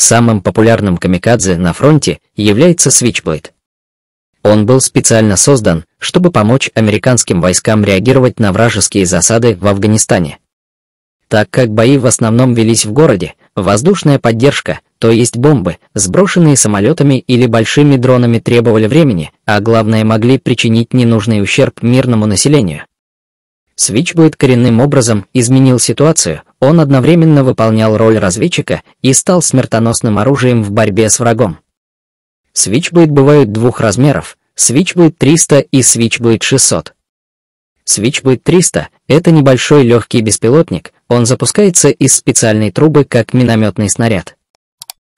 Самым популярным камикадзе на фронте является Switchblade. Он был специально создан, чтобы помочь американским войскам реагировать на вражеские засады в Афганистане. Так как бои в основном велись в городе, воздушная поддержка, то есть бомбы, сброшенные самолетами или большими дронами требовали времени, а главное могли причинить ненужный ущерб мирному населению. Свичбойд коренным образом изменил ситуацию, он одновременно выполнял роль разведчика и стал смертоносным оружием в борьбе с врагом. Свичбойд бывают двух размеров – Switchblade 300 и Switchblade 600. Switchblade 300 – это небольшой легкий беспилотник, он запускается из специальной трубы как минометный снаряд.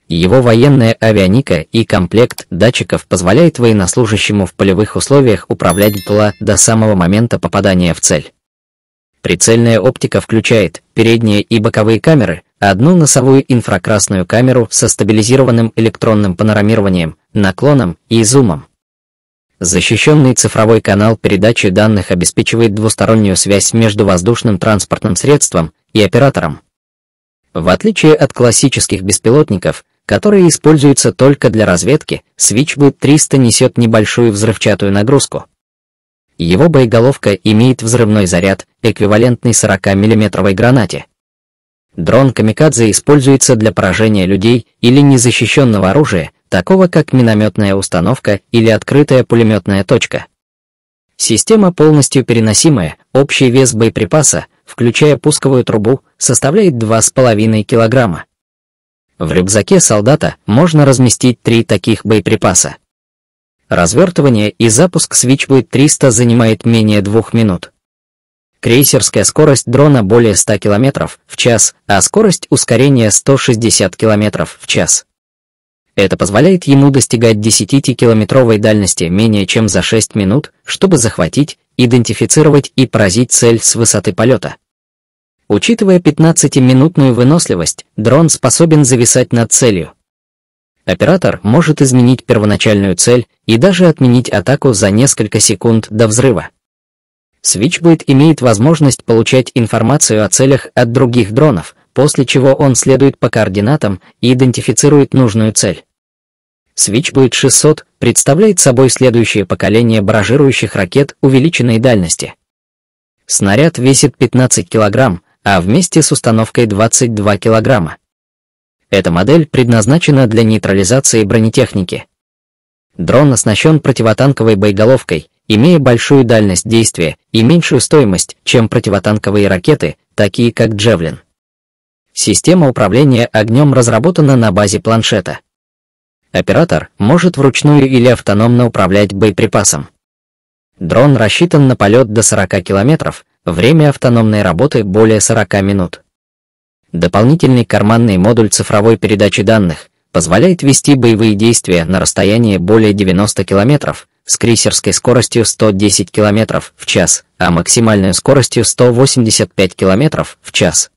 Его военная авианика и комплект датчиков позволяет военнослужащему в полевых условиях управлять БЛА до самого момента попадания в цель. Прицельная оптика включает передние и боковые камеры, одну носовую инфракрасную камеру со стабилизированным электронным панорамированием, наклоном и зумом. Защищенный цифровой канал передачи данных обеспечивает двустороннюю связь между воздушным транспортным средством и оператором. В отличие от классических беспилотников, которые используются только для разведки, Switchblade 300 несет небольшую взрывчатую нагрузку. Его боеголовка имеет взрывной заряд эквивалентной 40-миллиметровой гранате. Дрон «Камикадзе» используется для поражения людей или незащищенного оружия, такого как минометная установка или открытая пулеметная точка. Система полностью переносимая, общий вес боеприпаса, включая пусковую трубу, составляет 2,5 килограмма. В рюкзаке солдата можно разместить три таких боеприпаса. Развертывание и запуск Switchblade 300 занимает менее двух минут. Крейсерская скорость дрона более 100 км в час, а скорость ускорения 160 км в час. Это позволяет ему достигать 10-километровой дальности менее чем за 6 минут, чтобы захватить, идентифицировать и поразить цель с высоты полета. Учитывая 15-минутную выносливость, дрон способен зависать над целью. Оператор может изменить первоначальную цель и даже отменить атаку за несколько секунд до взрыва. Switchblade имеет возможность получать информацию о целях от других дронов, после чего он следует по координатам и идентифицирует нужную цель. Switchblade 600 представляет собой следующее поколение баражирующих ракет увеличенной дальности. Снаряд весит 15 кг, а вместе с установкой 22 кг. Эта модель предназначена для нейтрализации бронетехники. Дрон оснащен противотанковой боеголовкой, имея большую дальность действия и меньшую стоимость, чем противотанковые ракеты, такие как «Джевлин». Система управления огнем разработана на базе планшета. Оператор может вручную или автономно управлять боеприпасом. Дрон рассчитан на полет до 40 километров, время автономной работы более 40 минут. Дополнительный карманный модуль цифровой передачи данных позволяет вести боевые действия на расстоянии более 90 километров, с крейсерской скоростью 110 км в час, а максимальной скоростью 185 км в час.